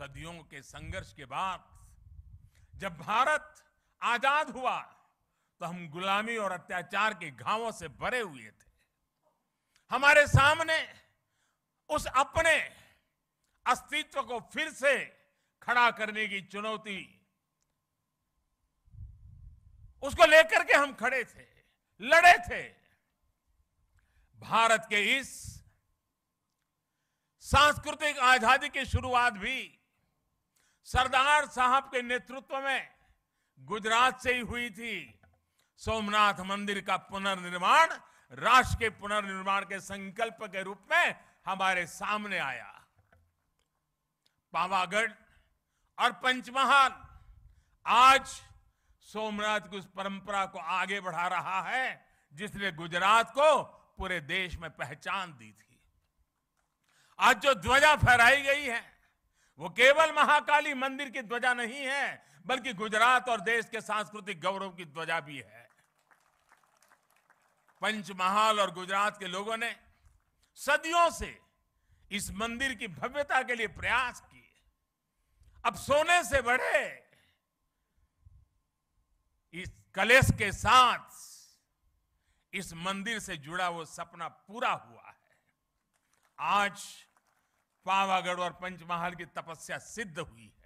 सदियों के संघर्ष के बाद जब भारत आजाद हुआ तो हम गुलामी और अत्याचार के घावों से भरे हुए थे हमारे सामने उस अपने अस्तित्व को फिर से खड़ा करने की चुनौती उसको लेकर के हम खड़े थे लड़े थे भारत के इस सांस्कृतिक आजादी की शुरुआत भी सरदार साहब के नेतृत्व में गुजरात से ही हुई थी सोमनाथ मंदिर का पुनर्निर्माण राष्ट्र के पुनर्निर्माण के संकल्प के रूप में हमारे सामने आया पावागढ़ और पंचमहाल आज सोमनाथ की उस परंपरा को आगे बढ़ा रहा है जिसने गुजरात को पूरे देश में पहचान दी थी आज जो ध्वजा फहराई गई है वो केवल महाकाली मंदिर की ध्वजा नहीं है बल्कि गुजरात और देश के सांस्कृतिक गौरव की ध्वजा भी है पंचमहाल और गुजरात के लोगों ने सदियों से इस मंदिर की भव्यता के लिए प्रयास किए अब सोने से बढ़े इस कलेश के साथ इस मंदिर से जुड़ा वो सपना पूरा हुआ है आज पावागढ़ और पंचमहाल की तपस्या सिद्ध हुई है